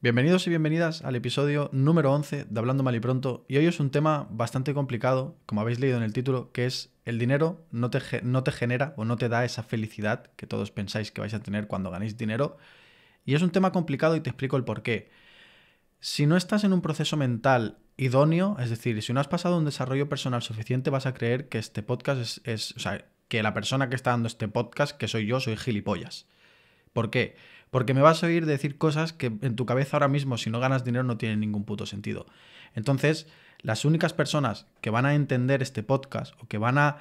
Bienvenidos y bienvenidas al episodio número 11 de Hablando Mal y Pronto. Y hoy es un tema bastante complicado, como habéis leído en el título, que es el dinero no te, no te genera o no te da esa felicidad que todos pensáis que vais a tener cuando ganéis dinero. Y es un tema complicado y te explico el por qué. Si no estás en un proceso mental idóneo, es decir, si no has pasado un desarrollo personal suficiente, vas a creer que este podcast es, es o sea, que la persona que está dando este podcast, que soy yo, soy gilipollas. ¿Por qué? Porque me vas a oír decir cosas que en tu cabeza ahora mismo, si no ganas dinero, no tienen ningún puto sentido. Entonces, las únicas personas que van a entender este podcast o que van a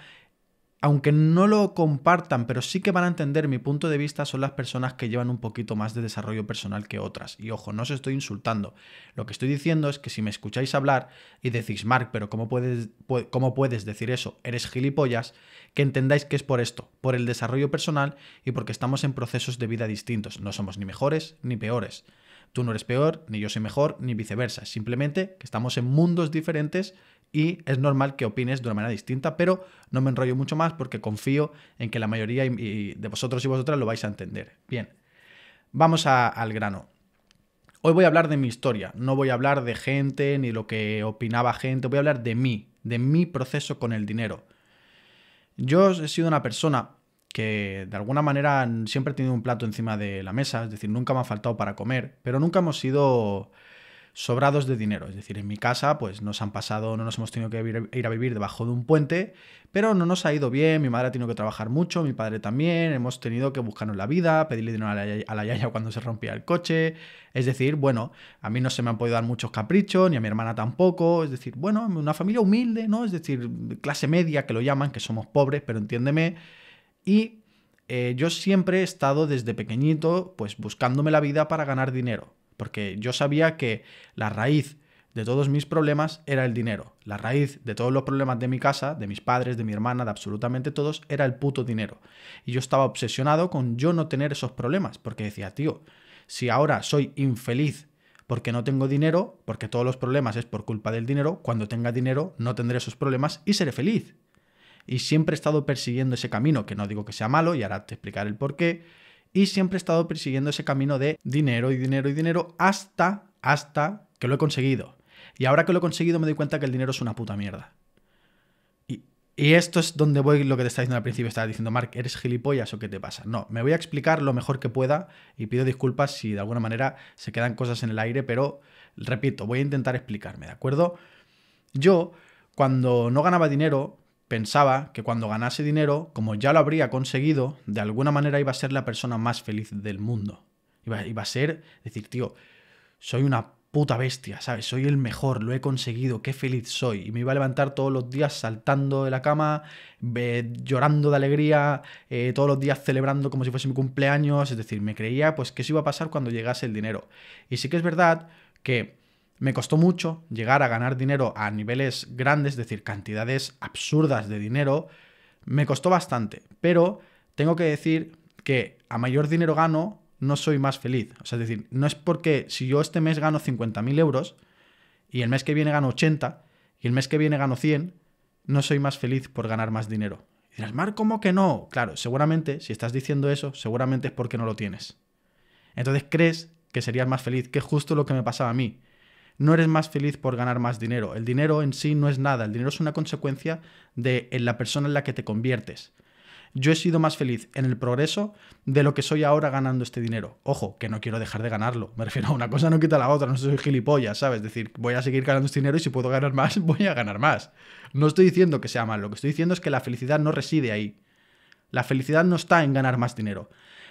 aunque no lo compartan, pero sí que van a entender mi punto de vista, son las personas que llevan un poquito más de desarrollo personal que otras. Y ojo, no os estoy insultando. Lo que estoy diciendo es que si me escucháis hablar y decís, Mark, pero ¿cómo puedes, cómo puedes decir eso? Eres gilipollas, que entendáis que es por esto, por el desarrollo personal y porque estamos en procesos de vida distintos. No somos ni mejores ni peores. Tú no eres peor, ni yo soy mejor, ni viceversa. Simplemente que estamos en mundos diferentes y es normal que opines de una manera distinta, pero no me enrollo mucho más porque confío en que la mayoría de vosotros y vosotras lo vais a entender. Bien, vamos al grano. Hoy voy a hablar de mi historia, no voy a hablar de gente ni lo que opinaba gente, voy a hablar de mí, de mi proceso con el dinero. Yo he sido una persona que de alguna manera siempre he tenido un plato encima de la mesa, es decir, nunca me ha faltado para comer, pero nunca hemos sido sobrados de dinero. Es decir, en mi casa, pues nos han pasado, no nos hemos tenido que ir a vivir debajo de un puente, pero no nos ha ido bien. Mi madre ha tenido que trabajar mucho, mi padre también. Hemos tenido que buscarnos la vida, pedirle dinero a la, yaya cuando se rompía el coche. Es decir, bueno, a mí no se me han podido dar muchos caprichos, ni a mi hermana tampoco. Es decir, bueno, una familia humilde, ¿no? Es decir, clase media que lo llaman, que somos pobres, pero entiéndeme. Y eh, yo siempre he estado desde pequeñito, pues buscándome la vida para ganar dinero porque yo sabía que la raíz de todos mis problemas era el dinero. La raíz de todos los problemas de mi casa, de mis padres, de mi hermana, de absolutamente todos, era el puto dinero. Y yo estaba obsesionado con yo no tener esos problemas, porque decía, tío, si ahora soy infeliz porque no tengo dinero, porque todos los problemas es por culpa del dinero, cuando tenga dinero no tendré esos problemas y seré feliz. Y siempre he estado persiguiendo ese camino, que no digo que sea malo, y ahora te explicaré el por qué y siempre he estado persiguiendo ese camino de dinero y dinero y dinero hasta, hasta que lo he conseguido. Y ahora que lo he conseguido me doy cuenta que el dinero es una puta mierda. Y, y esto es donde voy lo que te estaba diciendo al principio. Estaba diciendo, Mark, ¿eres gilipollas o qué te pasa? No, me voy a explicar lo mejor que pueda y pido disculpas si de alguna manera se quedan cosas en el aire, pero repito, voy a intentar explicarme, ¿de acuerdo? Yo, cuando no ganaba dinero, Pensaba que cuando ganase dinero, como ya lo habría conseguido, de alguna manera iba a ser la persona más feliz del mundo. Iba, a ser, decir, tío, soy una puta bestia, ¿sabes? Soy el mejor, lo he conseguido, qué feliz soy. Y me iba a levantar todos los días saltando de la cama, llorando de alegría, eh, todos los días celebrando como si fuese mi cumpleaños. Es decir, me creía pues que se iba a pasar cuando llegase el dinero. Y sí que es verdad que me costó mucho llegar a ganar dinero a niveles grandes, es decir, cantidades absurdas de dinero. Me costó bastante, pero tengo que decir que a mayor dinero gano, no soy más feliz. O sea, es decir, no es porque si yo este mes gano 50.000 euros y el mes que viene gano 80 y el mes que viene gano 100, no soy más feliz por ganar más dinero. Y dirás, Mar, ¿cómo que no? Claro, seguramente, si estás diciendo eso, seguramente es porque no lo tienes. Entonces crees que serías más feliz, que es justo lo que me pasaba a mí no eres más feliz por ganar más dinero. El dinero en sí no es nada, el dinero es una consecuencia de la persona en la que te conviertes. Yo he sido más feliz en el progreso de lo que soy ahora ganando este dinero. Ojo, que no quiero dejar de ganarlo. Me refiero a una cosa no quita la otra, no soy gilipollas, ¿sabes? Es decir, voy a seguir ganando este dinero y si puedo ganar más, voy a ganar más. No estoy diciendo que sea malo, lo que estoy diciendo es que la felicidad no reside ahí. La felicidad no está en ganar más dinero.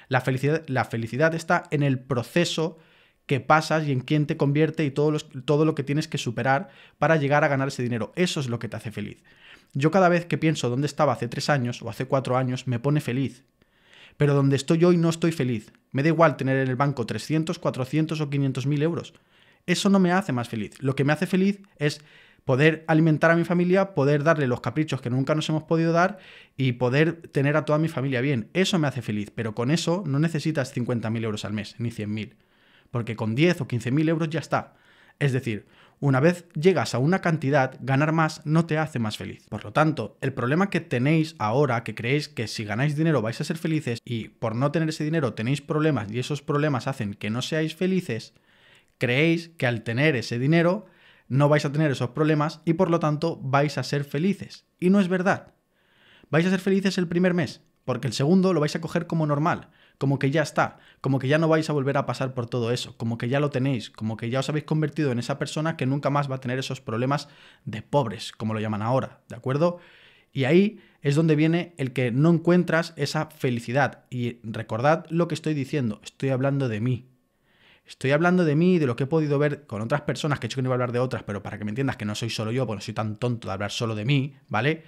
La felicidad, la felicidad está en el proceso Qué pasas y en quién te convierte y todo, todo lo que tienes que superar para llegar a ganar ese dinero. Eso es lo que te hace feliz. Yo cada vez que pienso dónde estaba hace tres años o hace cuatro años, me pone feliz. Pero donde estoy hoy no estoy feliz. Me da igual tener en el banco 300, 400 o 500 mil euros. Eso no me hace más feliz. Lo que me hace feliz es poder alimentar a mi familia, poder darle los caprichos que nunca nos hemos podido dar y poder tener a toda mi familia bien. Eso me hace feliz, pero con eso no necesitas mil euros al mes, ni mil porque con 10 o 15 mil euros ya está. Es decir, una vez llegas a una cantidad, ganar más no te hace más feliz. Por lo tanto, el problema que tenéis ahora, que creéis que si ganáis dinero vais a ser felices y por no tener ese dinero tenéis problemas y esos problemas hacen que no seáis felices, creéis que al tener ese dinero no vais a tener esos problemas y por lo tanto vais a ser felices. Y no es verdad. Vais a ser felices el primer mes, porque el segundo lo vais a coger como normal como que ya está, como que ya no vais a volver a pasar por todo eso, como que ya lo tenéis, como que ya os habéis convertido en esa persona que nunca más va a tener esos problemas de pobres, como lo llaman ahora, ¿de acuerdo? Y ahí es donde viene el que no encuentras esa felicidad. Y recordad lo que estoy diciendo, estoy hablando de mí. Estoy hablando de mí, y de lo que he podido ver con otras personas, que he hecho que no iba a hablar de otras, pero para que me entiendas que no soy solo yo, porque no soy tan tonto de hablar solo de mí, ¿vale?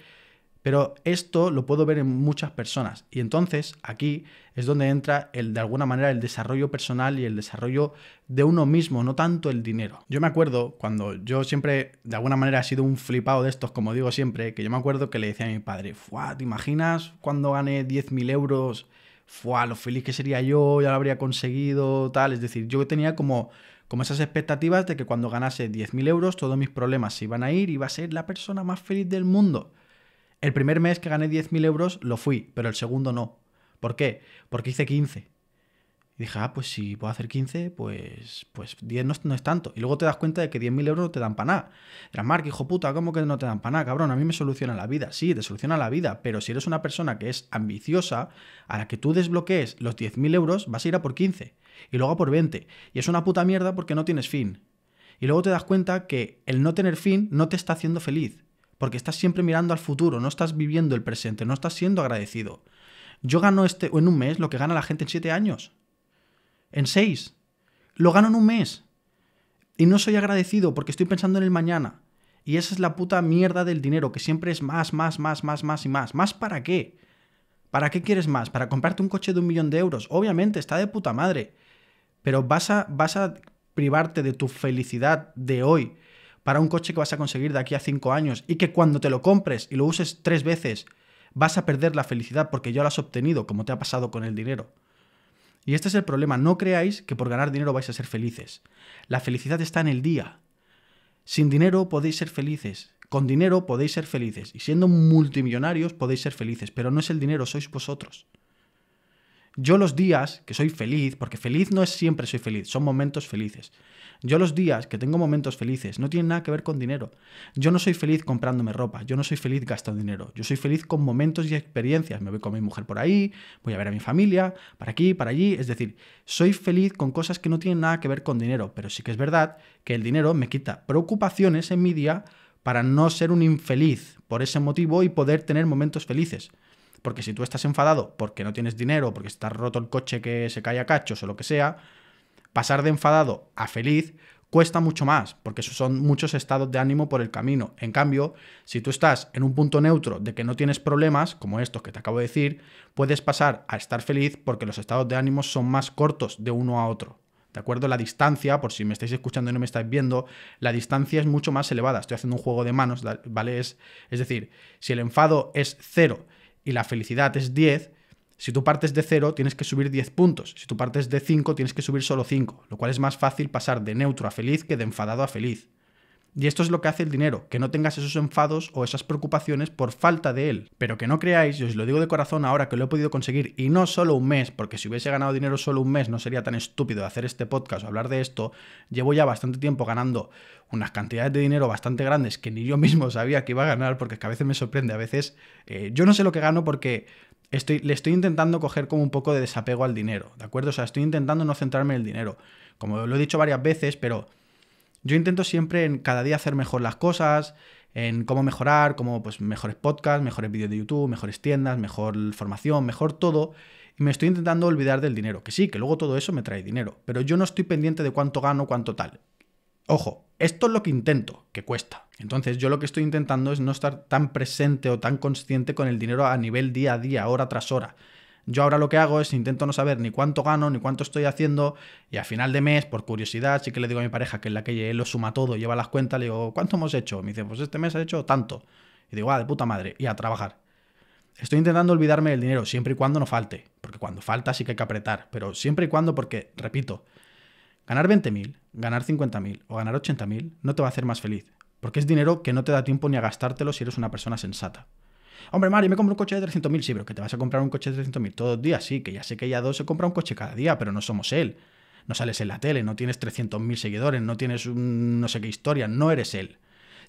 Pero esto lo puedo ver en muchas personas. Y entonces aquí es donde entra el, de alguna manera el desarrollo personal y el desarrollo de uno mismo, no tanto el dinero. Yo me acuerdo cuando yo siempre, de alguna manera, he sido un flipado de estos, como digo siempre, que yo me acuerdo que le decía a mi padre, Fuah, ¿te imaginas cuando gané 10.000 euros? Fuah, lo feliz que sería yo, ya lo habría conseguido, tal. Es decir, yo tenía como como esas expectativas de que cuando ganase 10.000 euros todos mis problemas se iban a ir y iba a ser la persona más feliz del mundo. El primer mes que gané 10.000 euros lo fui, pero el segundo no. ¿Por qué? Porque hice 15. Y dije, ah, pues si puedo hacer 15, pues, pues 10 no, es tanto. Y luego te das cuenta de que 10.000 euros no te dan para nada. Era Mark, hijo puta, ¿cómo que no te dan para nada, cabrón? A mí me soluciona la vida. Sí, te soluciona la vida, pero si eres una persona que es ambiciosa, a la que tú desbloquees los 10.000 euros, vas a ir a por 15 y luego a por 20. Y es una puta mierda porque no tienes fin. Y luego te das cuenta que el no tener fin no te está haciendo feliz porque estás siempre mirando al futuro, no estás viviendo el presente, no estás siendo agradecido. Yo gano este, en un mes lo que gana la gente en siete años, en seis, lo gano en un mes. Y no soy agradecido porque estoy pensando en el mañana. Y esa es la puta mierda del dinero, que siempre es más, más, más, más, más y más. ¿Más para qué? ¿Para qué quieres más? ¿Para comprarte un coche de un millón de euros? Obviamente, está de puta madre. Pero vas vas a privarte de tu felicidad de hoy para un coche que vas a conseguir de aquí a cinco años y que cuando te lo compres y lo uses tres veces vas a perder la felicidad porque ya lo has obtenido, como te ha pasado con el dinero. Y este es el problema, no creáis que por ganar dinero vais a ser felices. La felicidad está en el día. Sin dinero podéis ser felices, con dinero podéis ser felices y siendo multimillonarios podéis ser felices, pero no es el dinero, sois vosotros. Yo los días que soy feliz, porque feliz no es siempre soy feliz, son momentos felices. Yo los días que tengo momentos felices no tienen nada que ver con dinero. Yo no soy feliz comprándome ropa, yo no soy feliz gastando dinero, yo soy feliz con momentos y experiencias. Me voy con mi mujer por ahí, voy a ver a mi familia, para aquí, para allí. Es decir, soy feliz con cosas que no tienen nada que ver con dinero, pero sí que es verdad que el dinero me quita preocupaciones en mi día para no ser un infeliz por ese motivo y poder tener momentos felices. Porque si tú estás enfadado porque no tienes dinero, porque está roto el coche que se cae a cachos o lo que sea, pasar de enfadado a feliz cuesta mucho más, porque son muchos estados de ánimo por el camino. En cambio, si tú estás en un punto neutro de que no tienes problemas, como estos que te acabo de decir, puedes pasar a estar feliz porque los estados de ánimo son más cortos de uno a otro. ¿De acuerdo? La distancia, por si me estáis escuchando y no me estáis viendo, la distancia es mucho más elevada. Estoy haciendo un juego de manos, ¿vale? Es, es decir, si el enfado es cero, y la felicidad es 10, si tú partes de 0 tienes que subir 10 puntos, si tú partes de 5 tienes que subir solo 5, lo cual es más fácil pasar de neutro a feliz que de enfadado a feliz. Y esto es lo que hace el dinero, que no tengas esos enfados o esas preocupaciones por falta de él. Pero que no creáis, y os lo digo de corazón ahora que lo he podido conseguir, y no solo un mes, porque si hubiese ganado dinero solo un mes no sería tan estúpido hacer este podcast o hablar de esto, llevo ya bastante tiempo ganando unas cantidades de dinero bastante grandes que ni yo mismo sabía que iba a ganar, porque es que a veces me sorprende, a veces eh, yo no sé lo que gano porque le estoy intentando coger como un poco de desapego al dinero, ¿de acuerdo? O sea, estoy intentando no centrarme en el dinero. Como lo he dicho varias veces, pero yo intento siempre en cada día hacer mejor las cosas, en cómo mejorar, como pues mejores podcasts, mejores vídeos de YouTube, mejores tiendas, mejor formación, mejor todo. Y me estoy intentando olvidar del dinero, que sí, que luego todo eso me trae dinero, pero yo no estoy pendiente de cuánto gano, cuánto tal. Ojo, esto es lo que intento, que cuesta. Entonces yo lo que estoy intentando es no estar tan presente o tan consciente con el dinero a nivel día a día, hora tras hora. Yo ahora lo que hago es intento no saber ni cuánto gano, ni cuánto estoy haciendo, y a final de mes, por curiosidad, sí que le digo a mi pareja, que es la que él lo suma todo, lleva las cuentas, le digo, ¿cuánto hemos hecho? Me dice, pues este mes ha hecho tanto. Y digo, ah, de puta madre, y a trabajar. Estoy intentando olvidarme del dinero, siempre y cuando no falte, porque cuando falta sí que hay que apretar, pero siempre y cuando, porque, repito, ganar 20.000, ganar 50.000 o ganar 80.000 no te va a hacer más feliz, porque es dinero que no te da tiempo ni a gastártelo si eres una persona sensata. Hombre, Mario, me compro un coche de 300.000, sí, pero que te vas a comprar un coche de 300.000 todos los días, sí, que ya sé que ya dos se compra un coche cada día, pero no somos él. No sales en la tele, no tienes 300.000 seguidores, no tienes un no sé qué historia, no eres él.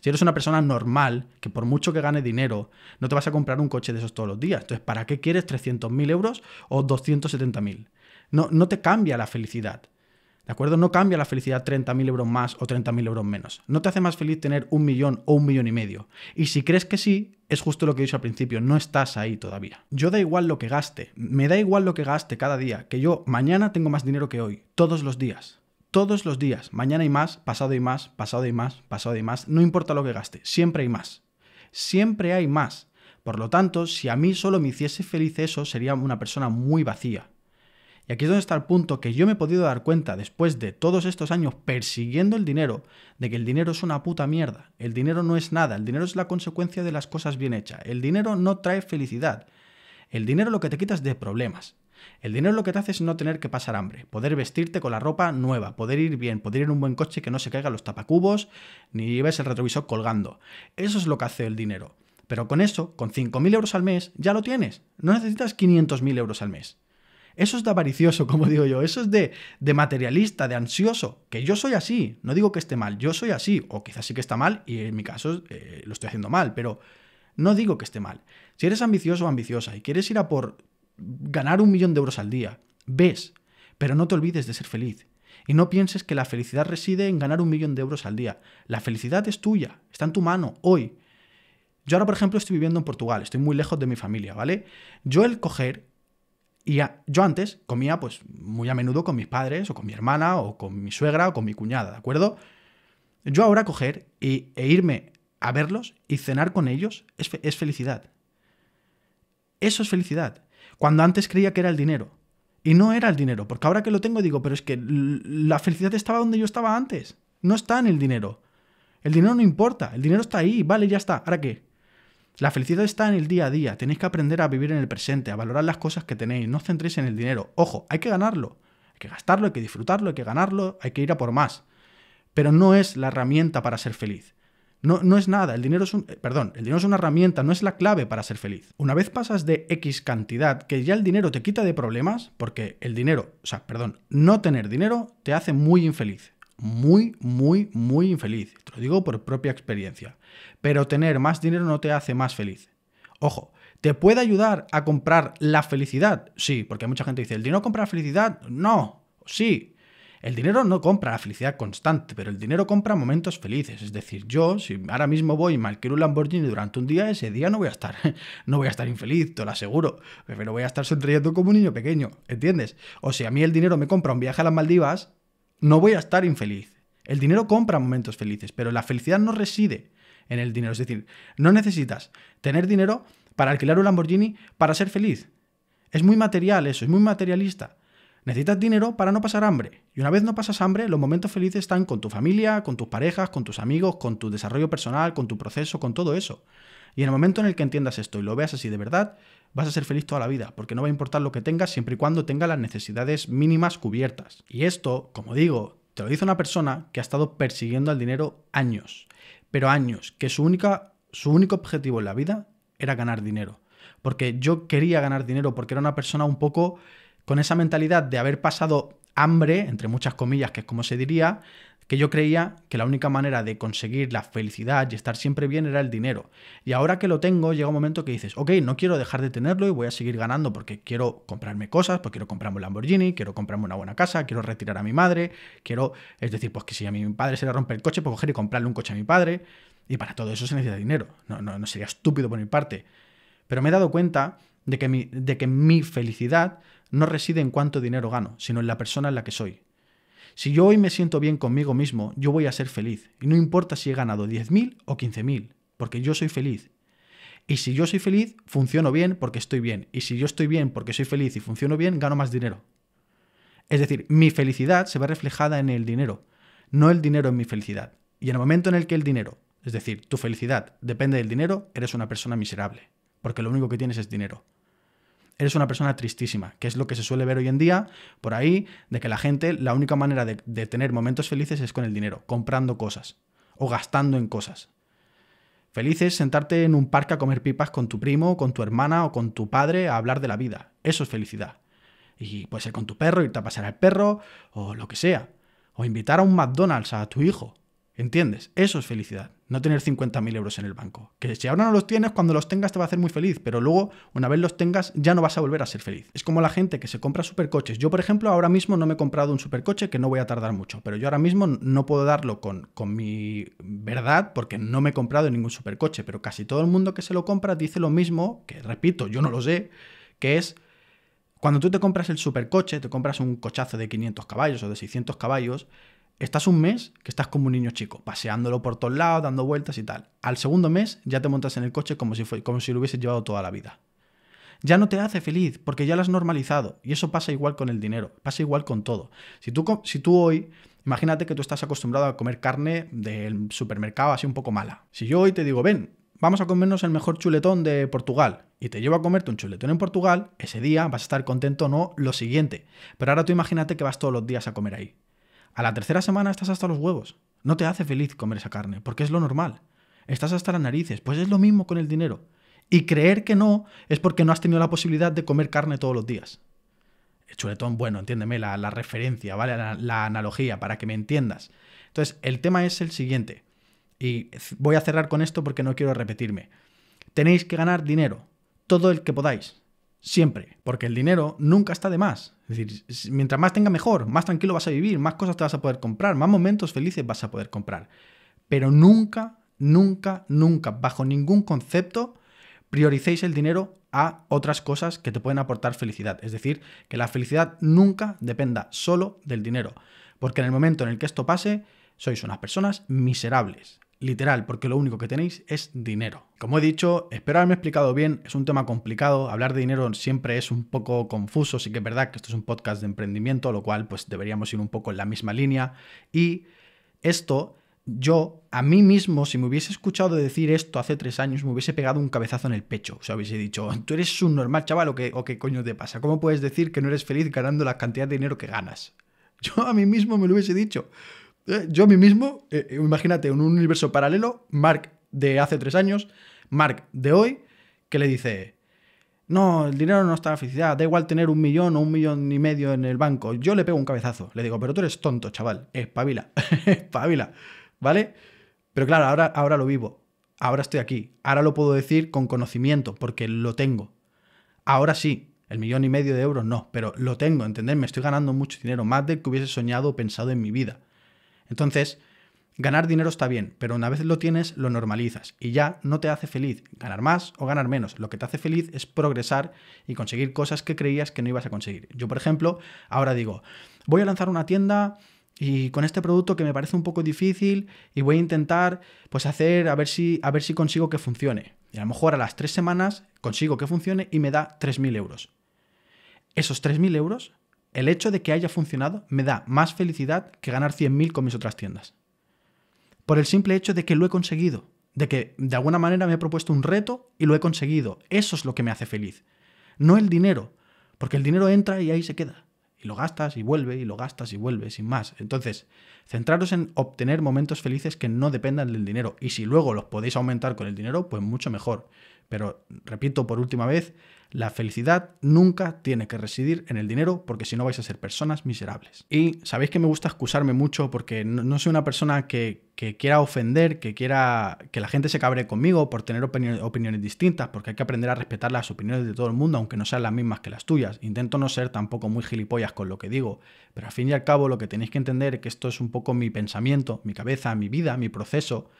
Si eres una persona normal, que por mucho que gane dinero, no te vas a comprar un coche de esos todos los días. Entonces, ¿para qué quieres 300.000 euros o 270.000? No, no te cambia la felicidad. ¿De acuerdo? No cambia la felicidad 30.000 euros más o 30.000 euros menos. No te hace más feliz tener un millón o un millón y medio. Y si crees que sí, es justo lo que he dicho al principio, no estás ahí todavía. Yo da igual lo que gaste, me da igual lo que gaste cada día, que yo mañana tengo más dinero que hoy, todos los días. Todos los días, mañana hay más, pasado y más, pasado y más, pasado y más, no importa lo que gaste, siempre hay más. Siempre hay más. Por lo tanto, si a mí solo me hiciese feliz eso, sería una persona muy vacía. Y aquí es donde está el punto que yo me he podido dar cuenta después de todos estos años persiguiendo el dinero, de que el dinero es una puta mierda, el dinero no es nada, el dinero es la consecuencia de las cosas bien hechas, el dinero no trae felicidad, el dinero lo que te quitas de problemas, el dinero lo que te hace es no tener que pasar hambre, poder vestirte con la ropa nueva, poder ir bien, poder ir en un buen coche que no se caiga los tapacubos, ni lleves el retrovisor colgando. Eso es lo que hace el dinero. Pero con eso, con 5.000 euros al mes, ya lo tienes. No necesitas 500.000 euros al mes. Eso es de avaricioso, como digo yo. Eso es de, de materialista, de ansioso. Que yo soy así. No digo que esté mal. Yo soy así. O quizás sí que está mal y en mi caso eh, lo estoy haciendo mal. Pero no digo que esté mal. Si eres ambicioso o ambiciosa y quieres ir a por ganar un millón de euros al día, ves. Pero no te olvides de ser feliz. Y no pienses que la felicidad reside en ganar un millón de euros al día. La felicidad es tuya. Está en tu mano. Hoy. Yo ahora, por ejemplo, estoy viviendo en Portugal, estoy muy lejos de mi familia, ¿vale? Yo el coger y yo antes comía pues muy a menudo con mis padres o con mi hermana o con mi suegra o con mi cuñada, ¿de acuerdo? Yo ahora coger e irme a verlos y cenar con ellos es, es felicidad. Eso es felicidad. Cuando antes creía que era el dinero. Y no era el dinero, porque ahora que lo tengo digo, pero es que la felicidad estaba donde yo estaba antes. No está en el dinero. El dinero no importa, el dinero está ahí, vale, ya está. ¿Ahora qué? La felicidad está en el día a día, tenéis que aprender a vivir en el presente, a valorar las cosas que tenéis, no os centréis en el dinero. Ojo, hay que ganarlo, hay que gastarlo, hay que disfrutarlo, hay que ganarlo, hay que ir a por más. Pero no es la herramienta para ser feliz. No, no es nada, el dinero es un, eh, perdón, el dinero es una herramienta, no es la clave para ser feliz. Una vez pasas de X cantidad, que ya el dinero te quita de problemas, porque el dinero, o sea, perdón, no tener dinero te hace muy infeliz muy, muy, muy infeliz. Te lo digo por propia experiencia. Pero tener más dinero no te hace más feliz. Ojo, ¿te puede ayudar a comprar la felicidad? Sí, porque mucha gente dice, ¿el dinero compra la felicidad? No, sí. El dinero no compra la felicidad constante, pero el dinero compra momentos felices. Es decir, yo, si ahora mismo voy y me un Lamborghini durante un día, ese día no voy a estar, no voy a estar infeliz, te lo aseguro, pero voy a estar sonriendo como un niño pequeño, ¿entiendes? O si a mí el dinero me compra un viaje a las Maldivas, no voy a estar infeliz. El dinero compra momentos felices, pero la felicidad no reside en el dinero. Es decir, no necesitas tener dinero para alquilar un Lamborghini para ser feliz. Es muy material eso, es muy materialista. Necesitas dinero para no pasar hambre. Y una vez no pasas hambre, los momentos felices están con tu familia, con tus parejas, con tus amigos, con tu desarrollo personal, con tu proceso, con todo eso. Y en el momento en el que entiendas esto y lo veas así de verdad, vas a ser feliz toda la vida, porque no va a importar lo que tengas siempre y cuando tengas las necesidades mínimas cubiertas. Y esto, como digo, te lo dice una persona que ha estado persiguiendo al dinero años, pero años, que su, única, su único objetivo en la vida era ganar dinero. Porque yo quería ganar dinero, porque era una persona un poco con esa mentalidad de haber pasado hambre, entre muchas comillas, que es como se diría, que yo creía que la única manera de conseguir la felicidad y estar siempre bien era el dinero. Y ahora que lo tengo, llega un momento que dices, ok, no quiero dejar de tenerlo y voy a seguir ganando porque quiero comprarme cosas, porque quiero comprarme un Lamborghini, quiero comprarme una buena casa, quiero retirar a mi madre, quiero, es decir, pues que si a mi padre se le rompe el coche, pues coger y comprarle un coche a mi padre. Y para todo eso se necesita dinero. No, no sería estúpido por mi parte. Pero me he dado cuenta de que mi, de que mi felicidad no reside en cuánto dinero gano, sino en la persona en la que soy. Si yo hoy me siento bien conmigo mismo, yo voy a ser feliz. Y no importa si he ganado 10.000 o 15.000, porque yo soy feliz. Y si yo soy feliz, funciono bien porque estoy bien. Y si yo estoy bien porque soy feliz y funciono bien, gano más dinero. Es decir, mi felicidad se ve reflejada en el dinero, no el dinero en mi felicidad. Y en el momento en el que el dinero, es decir, tu felicidad, depende del dinero, eres una persona miserable, porque lo único que tienes es dinero eres una persona tristísima, que es lo que se suele ver hoy en día por ahí, de que la gente, la única manera de, tener momentos felices es con el dinero, comprando cosas o gastando en cosas. Felices es sentarte en un parque a comer pipas con tu primo, con tu hermana o con tu padre a hablar de la vida. Eso es felicidad. Y puede ser con tu perro, irte a pasar al perro o lo que sea. O invitar a un McDonald's a tu hijo. ¿Entiendes? Eso es felicidad no tener 50.000 euros en el banco. Que si ahora no los tienes, cuando los tengas te va a hacer muy feliz, pero luego, una vez los tengas, ya no vas a volver a ser feliz. Es como la gente que se compra supercoches. Yo, por ejemplo, ahora mismo no me he comprado un supercoche que no voy a tardar mucho, pero yo ahora mismo no puedo darlo con, con mi verdad porque no me he comprado ningún supercoche, pero casi todo el mundo que se lo compra dice lo mismo, que repito, yo no lo sé, que es... Cuando tú te compras el supercoche, te compras un cochazo de 500 caballos o de 600 caballos, estás un mes que estás como un niño chico, paseándolo por todos lados, dando vueltas y tal. Al segundo mes ya te montas en el coche como si, como si lo hubieses llevado toda la vida. Ya no te hace feliz porque ya lo has normalizado. Y eso pasa igual con el dinero, pasa igual con todo. Si tú, si tú hoy, imagínate que tú estás acostumbrado a comer carne del supermercado así un poco mala. Si yo hoy te digo, ven, vamos a comernos el mejor chuletón de Portugal y te llevo a comerte un chuletón en Portugal, ese día vas a estar contento o no lo siguiente. Pero ahora tú imagínate que vas todos los días a comer ahí. A la tercera semana estás hasta los huevos. No te hace feliz comer esa carne, porque es lo normal. Estás hasta las narices, pues es lo mismo con el dinero. Y creer que no es porque no has tenido la posibilidad de comer carne todos los días. El chuletón, bueno, entiéndeme la, referencia, ¿vale? la analogía, para que me entiendas. Entonces, el tema es el siguiente. Y voy a cerrar con esto porque no quiero repetirme. Tenéis que ganar dinero, todo el que podáis. Siempre, porque el dinero nunca está de más. Es decir, mientras más tenga mejor, más tranquilo vas a vivir, más cosas te vas a poder comprar, más momentos felices vas a poder comprar. Pero nunca, nunca, nunca, bajo ningún concepto, prioricéis el dinero a otras cosas que te pueden aportar felicidad. Es decir, que la felicidad nunca dependa solo del dinero. Porque en el momento en el que esto pase, sois unas personas miserables literal, porque lo único que tenéis es dinero. Como he dicho, espero haberme explicado bien, es un tema complicado, hablar de dinero siempre es un poco confuso, sí que es verdad que esto es un podcast de emprendimiento, lo cual pues deberíamos ir un poco en la misma línea y esto yo a mí mismo, si me hubiese escuchado decir esto hace tres años, me hubiese pegado un cabezazo en el pecho. O sea, hubiese dicho, tú eres un normal chaval o qué, o qué coño te pasa. ¿Cómo puedes decir que no eres feliz ganando la cantidad de dinero que ganas? Yo a mí mismo me lo hubiese dicho. Eh, yo a mí mismo, eh, eh, imagínate, en un universo paralelo, Mark de hace tres años, Mark de hoy, que le dice, no, el dinero no está la felicidad, da igual tener un millón o un millón y medio en el banco, yo le pego un cabezazo, le digo, pero tú eres tonto, chaval, espabila, espabila, ¿vale? Pero claro, ahora, ahora lo vivo, ahora estoy aquí, ahora lo puedo decir con conocimiento, porque lo tengo. Ahora sí, el millón y medio de euros no, pero lo tengo, entenderme me estoy ganando mucho dinero, más lo que hubiese soñado o pensado en mi vida. Entonces, ganar dinero está bien, pero una vez lo tienes, lo normalizas y ya no te hace feliz ganar más o ganar menos. Lo que te hace feliz es progresar y conseguir cosas que creías que no ibas a conseguir. Yo, por ejemplo, ahora digo, voy a lanzar una tienda y con este producto que me parece un poco difícil y voy a intentar pues hacer a ver si a ver si consigo que funcione. Y a lo mejor a las tres semanas consigo que funcione y me da 3.000 euros. Esos 3.000 euros el hecho de que haya funcionado me da más felicidad que ganar 100.000 con mis otras tiendas. Por el simple hecho de que lo he conseguido, de que de alguna manera me he propuesto un reto y lo he conseguido. Eso es lo que me hace feliz. No el dinero, porque el dinero entra y ahí se queda. Y lo gastas y vuelve y lo gastas y vuelve, sin más. Entonces, centraros en obtener momentos felices que no dependan del dinero. Y si luego los podéis aumentar con el dinero, pues mucho mejor. Pero, repito por última vez, la felicidad nunca tiene que residir en el dinero porque si no vais a ser personas miserables. Y sabéis que me gusta excusarme mucho porque no, soy una persona que, quiera ofender, que quiera que la gente se cabre conmigo por tener opiniones, opiniones distintas, porque hay que aprender a respetar las opiniones de todo el mundo, aunque no sean las mismas que las tuyas. Intento no ser tampoco muy gilipollas con lo que digo, pero al fin y al cabo lo que tenéis que entender es que esto es un poco mi pensamiento, mi cabeza, mi vida, mi proceso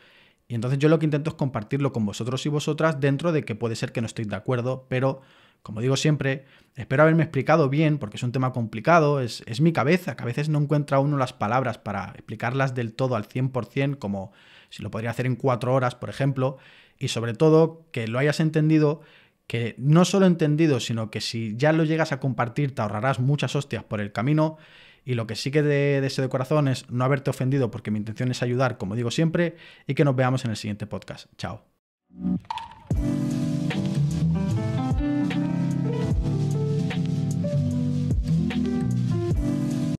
y entonces yo lo que intento es compartirlo con vosotros y vosotras dentro de que puede ser que no estéis de acuerdo, pero como digo siempre, espero haberme explicado bien porque es un tema complicado, es, mi cabeza, que a veces no encuentra uno las palabras para explicarlas del todo al 100%, como si lo podría hacer en cuatro horas, por ejemplo, y sobre todo que lo hayas entendido que no solo entendido, sino que si ya lo llegas a compartir te ahorrarás muchas hostias por el camino y lo que sí que de, deseo de corazón es no haberte ofendido porque mi intención es ayudar, como digo siempre, y que nos veamos en el siguiente podcast. Chao.